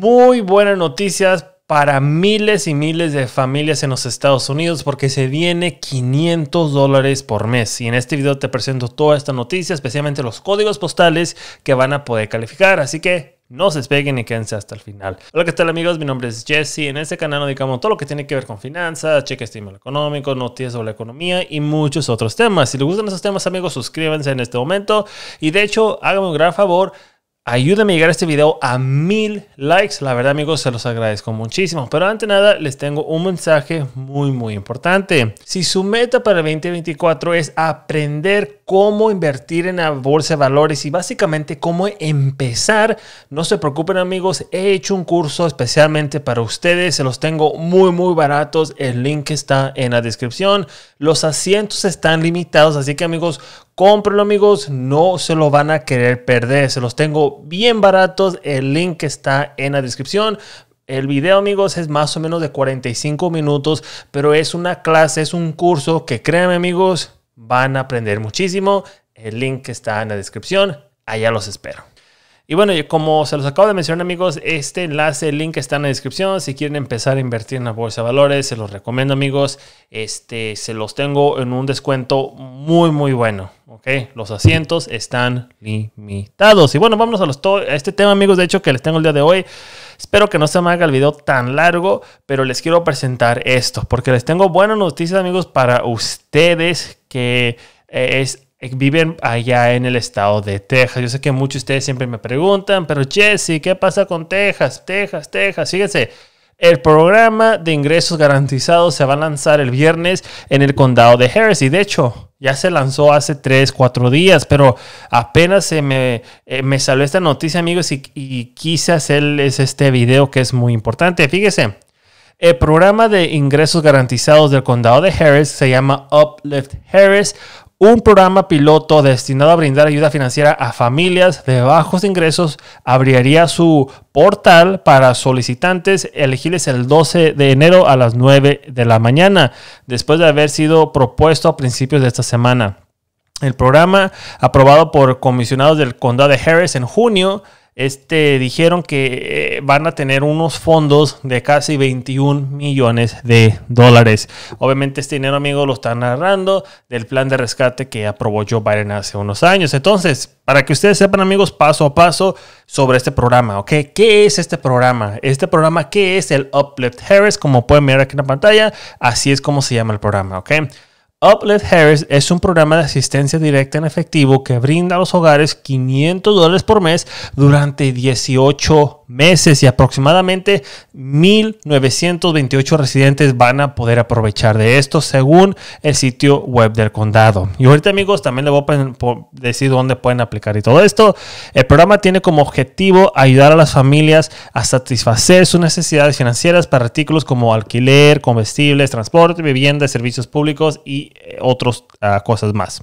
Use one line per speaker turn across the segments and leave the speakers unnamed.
muy buenas noticias para miles y miles de familias en los Estados Unidos porque se viene 500 dólares por mes. Y en este video te presento toda esta noticia, especialmente los códigos postales que van a poder calificar. Así que no se despeguen y quédense hasta el final. Hola, ¿qué tal amigos? Mi nombre es Jesse. En este canal dedicamos todo lo que tiene que ver con finanzas, cheque estímulo económico, noticias sobre la economía y muchos otros temas. Si les gustan esos temas, amigos, suscríbanse en este momento. Y de hecho, háganme un gran favor. Ayúdenme a llegar a este video a mil likes. La verdad, amigos, se los agradezco muchísimo. Pero antes de nada, les tengo un mensaje muy, muy importante. Si su meta para el 2024 es aprender cómo invertir en la bolsa de valores y básicamente cómo empezar, no se preocupen, amigos. He hecho un curso especialmente para ustedes. Se los tengo muy, muy baratos. El link está en la descripción. Los asientos están limitados. Así que, amigos, cómprenlo, amigos. No se lo van a querer perder. Se los tengo bien baratos. El link está en la descripción. El video, amigos, es más o menos de 45 minutos, pero es una clase, es un curso que créanme, amigos, van a aprender muchísimo. El link está en la descripción. Allá los espero. Y bueno, como se los acabo de mencionar amigos, este enlace, el link está en la descripción. Si quieren empezar a invertir en la bolsa de valores, se los recomiendo amigos. Este, se los tengo en un descuento muy, muy bueno. Ok, los asientos están limitados. Y bueno, vamos a, los a este tema amigos, de hecho, que les tengo el día de hoy. Espero que no se me haga el video tan largo, pero les quiero presentar esto, porque les tengo buenas noticias amigos para ustedes que... Eh, es eh, viven allá en el estado de Texas. Yo sé que muchos de ustedes siempre me preguntan, pero Jesse, ¿qué pasa con Texas? Texas, Texas. Fíjense, el programa de ingresos garantizados se va a lanzar el viernes en el condado de Harris. Y de hecho, ya se lanzó hace 3, 4 días, pero apenas se me, eh, salió esta noticia, amigos, y, quise hacerles este video que es muy importante. Fíjense, el programa de ingresos garantizados del condado de Harris se llama Uplift Harris un programa piloto destinado a brindar ayuda financiera a familias de bajos ingresos abriría su portal para solicitantes elegibles el 12 de enero a las 9 de la mañana, después de haber sido propuesto a principios de esta semana. El programa, aprobado por comisionados del condado de Harris en junio, este, dijeron que eh, van a tener unos fondos de casi 21 millones de dólares. Obviamente este dinero, amigo, lo están narrando del plan de rescate que aprobó Joe Biden hace unos años. Entonces, para que ustedes sepan, amigos, paso a paso sobre este programa, ¿ok? ¿Qué es este programa? Este programa, ¿qué es el Uplift Harris? Como pueden ver aquí en la pantalla, así es como se llama el programa, ¿ok? Uplift Harris es un programa de asistencia directa en efectivo que brinda a los hogares 500 dólares por mes durante 18 meses y aproximadamente 1.928 residentes van a poder aprovechar de esto según el sitio web del condado. Y ahorita amigos también les voy a decir dónde pueden aplicar y todo esto. El programa tiene como objetivo ayudar a las familias a satisfacer sus necesidades financieras para artículos como alquiler, combustibles, transporte, vivienda, servicios públicos y eh, otras ah, cosas más.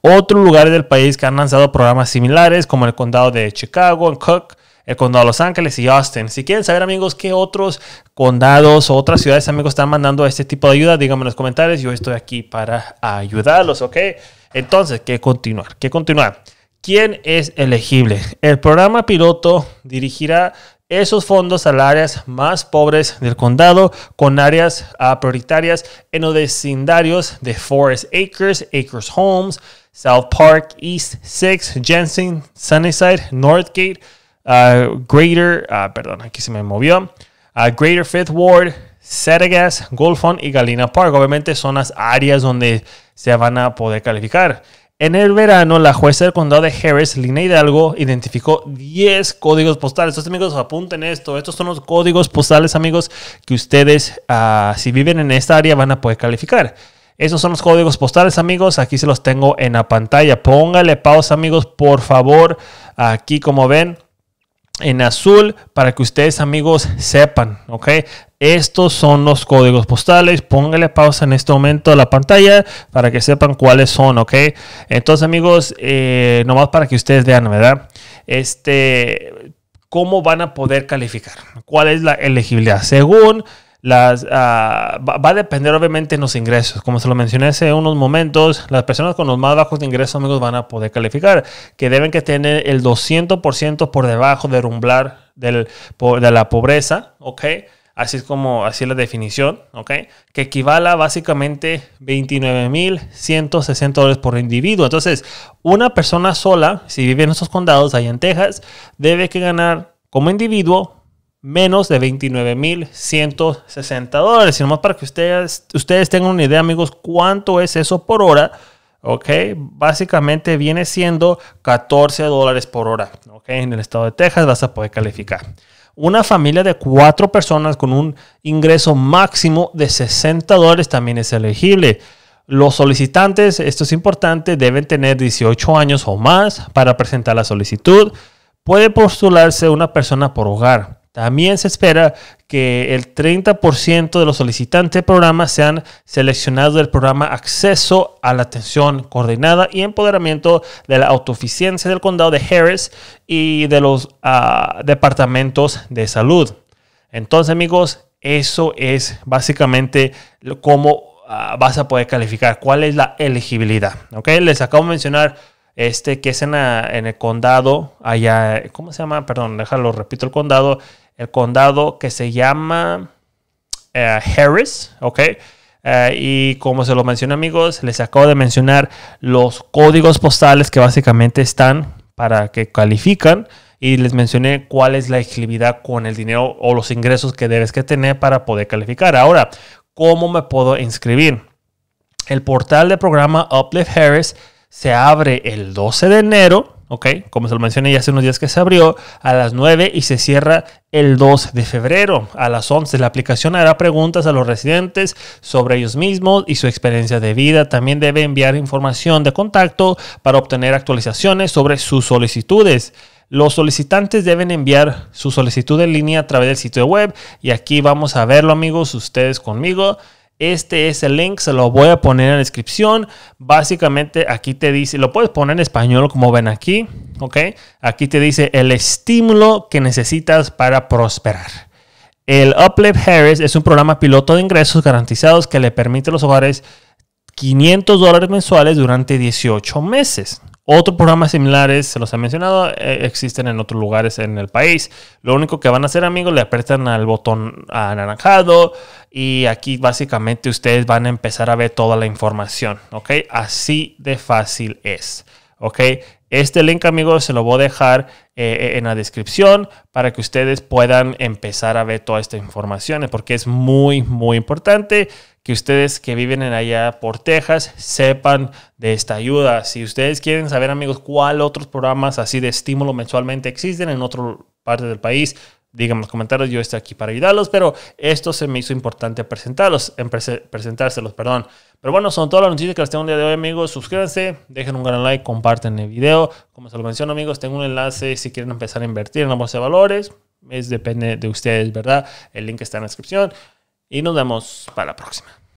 Otros lugares del país que han lanzado programas similares como el condado de Chicago, en Cook, el condado de Los Ángeles y Austin. Si quieren saber, amigos, qué otros condados o otras ciudades, amigos, están mandando este tipo de ayuda, díganme en los comentarios. Yo estoy aquí para ayudarlos, ¿ok? Entonces, ¿qué continuar? ¿Qué continuar? ¿Quién es elegible? El programa piloto dirigirá esos fondos a las áreas más pobres del condado con áreas ah, prioritarias en los vecindarios de Forest Acres, Acres Homes, South Park, East 6, Jensen, Sunnyside, Northgate, Uh, Greater, uh, perdón, aquí se me movió, uh, Greater Fifth Ward, Setagas, Golfon y Galena Park. Obviamente son las áreas donde se van a poder calificar. En el verano, la jueza del condado de Harris, Lina Hidalgo, identificó 10 códigos postales. Entonces, amigos, apunten esto. Estos son los códigos postales, amigos, que ustedes, si viven en esta área, van a poder calificar. Esos son los códigos postales, amigos. Aquí se los tengo en la pantalla. Póngale pausa, amigos, por favor. Aquí, como ven, en azul para que ustedes amigos sepan, ¿ok? Estos son los códigos postales. Póngale pausa en este momento a la pantalla para que sepan cuáles son, ¿ok? Entonces amigos, eh, nomás para que ustedes vean, ¿verdad? Este, ¿Cómo van a poder calificar? ¿Cuál es la elegibilidad? Según las, ah, va a depender obviamente en los ingresos. Como se lo mencioné hace unos momentos, las personas con los más bajos de ingresos, amigos, van a poder calificar, que deben que tener el 200% por debajo del umbral del, de la pobreza, ¿ok? Así es como, así es la definición, ¿ok? Que equivale a básicamente 29.160 dólares por individuo. Entonces, una persona sola, si vive en esos condados ahí en Texas, debe que ganar como individuo menos de 29.160 dólares. Y más para que ustedes, ustedes tengan una idea, amigos, cuánto es eso por hora. ¿ok? Básicamente viene siendo 14 dólares por hora, ¿ok? En el estado de Texas vas a poder calificar. Una familia de cuatro personas con un ingreso máximo de 60 dólares también es elegible. Los solicitantes, esto es importante, deben tener 18 años o más para presentar la solicitud. Puede postularse una persona por hogar. También se espera que el 30% de los solicitantes de programa sean seleccionados del programa Acceso a la Atención Coordinada y Empoderamiento de la Autoficiencia del Condado de Harris y de los ah, departamentos de salud. Entonces, amigos, eso es básicamente cómo ah, vas a poder calificar, cuál es la elegibilidad. Les acabo de mencionar este, que es en, el condado, allá, ¿cómo se llama? Perdón, déjalo, repito el condado, el condado que se llama eh, Harris, ¿ok? Eh, y como se lo mencioné amigos, les acabo de mencionar los códigos postales que básicamente están para que califican y les mencioné cuál es la exigibilidad con el dinero o los ingresos que debes que tener para poder calificar. Ahora, ¿cómo me puedo inscribir? El portal de programa Uplift Harris se abre el 12 de enero, ¿ok? Como se lo mencioné ya hace unos días que se abrió, a las 9 y se cierra el 2 de febrero a las 11. La aplicación hará preguntas a los residentes sobre ellos mismos y su experiencia de vida. También debe enviar información de contacto para obtener actualizaciones sobre sus solicitudes. Los solicitantes deben enviar su solicitud en línea a través del sitio web y aquí vamos a verlo amigos, ustedes conmigo. Este es el link, se lo voy a poner en la descripción. Básicamente aquí te dice, lo puedes poner en español como ven aquí, ¿ok? Aquí te dice el estímulo que necesitas para prosperar. El Uplift Harris es un programa piloto de ingresos garantizados que le permite a los hogares 500 dólares mensuales durante 18 meses, otros programas similares, se los he mencionado, eh, existen en otros lugares en el país. Lo único que van a hacer, amigos, le apretan al botón anaranjado y aquí básicamente ustedes van a empezar a ver toda la información, ¿ok? Así de fácil es, ¿ok? Este link, amigos, se lo voy a dejar eh, eh, en la descripción para que ustedes puedan empezar a ver toda esta información, porque es muy, muy importante que ustedes que viven en allá por Texas sepan de esta ayuda. Si ustedes quieren saber, amigos, cuál otros programas así de estímulo mensualmente existen en otra parte del país, díganme los comentarios, yo estoy aquí para ayudarlos, pero esto se me hizo importante presentarlos, presentárselos, perdón. Pero bueno, son todas las noticias que les tengo el día de hoy, amigos. Suscríbanse, dejen un gran like, comparten el video. Como se lo menciono, amigos, tengo un enlace si quieren empezar a invertir en la bolsa de valores. Es depende de ustedes, ¿verdad? El link está en la descripción. Y nos vemos para la próxima.